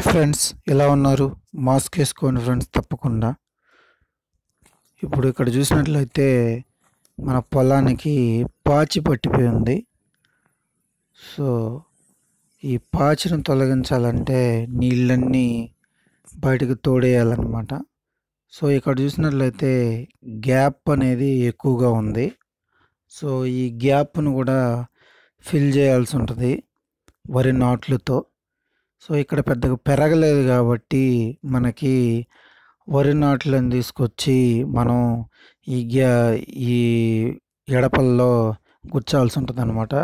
hi friends ఎలా ఉన్నారు mask వేసుకోండి ఫ్రెండ్స్ తప్పకుండా ఇప్పుడు ఇక్కడ చూసినట్లయితే మన పొలానికి పాచి పట్టిపోయి ఉంది సో ఈ పాచిని తొలగించాలంటే నీళ్ళన్నీ బయటకు తోడేయాలన్నమాట సో ఇక్కడ చూసినట్లయితే గ్యాప్ అనేది ఎక్కువగా ఉంది సో ఈ గ్యాప్ను కూడా ఫిల్ చేయాల్సి ఉంటుంది వరి నాట్లతో సో ఇక్కడ పెద్దగా పెరగలేదు కాబట్టి మనకి వరి నాట్లను తీసుకొచ్చి మనం ఈ ఈ ఎడపల్లో గుచ్చాల్సి ఉంటుంది అనమాట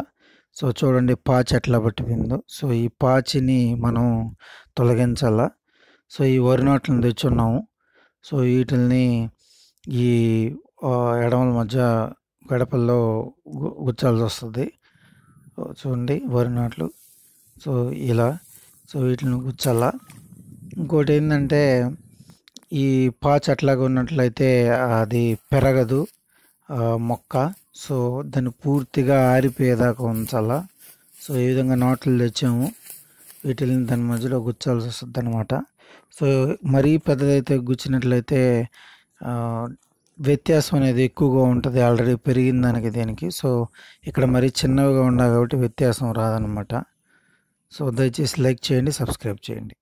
సో చూడండి పాచి ఎట్లా పట్టిపోయిందో సో ఈ పాచిని మనం తొలగించాల సో ఈ వరి నాట్లను తెచ్చున్నాము సో వీటిల్ని ఈ ఎడమల మధ్య గడపల్లో గుచ్చాల్సి వస్తుంది చూడండి వరి నాట్లు సో ఇలా సో వీటిని గుచ్చాలా ఇంకోటి ఏంటంటే ఈ పాచ్ అట్లాగా ఉన్నట్లయితే అది పెరగదు మొక్క సో దాన్ని పూర్తిగా ఆరిపోయేదాకా ఉంచాలా సో ఈ విధంగా నాట్లు తెచ్చాము వీటిని దాని మధ్యలో గుచ్చాల్సి వస్తుంది అనమాట సో మరీ పెద్దదైతే గుచ్చినట్లయితే వ్యత్యాసం అనేది ఎక్కువగా ఉంటుంది ఆల్రెడీ పెరిగిన దానికి దీనికి సో ఇక్కడ మరీ చిన్నవిగా ఉండాలి కాబట్టి వ్యత్యాసం రాదనమాట సో దయచేసి లైక్ చేయండి సబ్స్క్రైబ్ చేయండి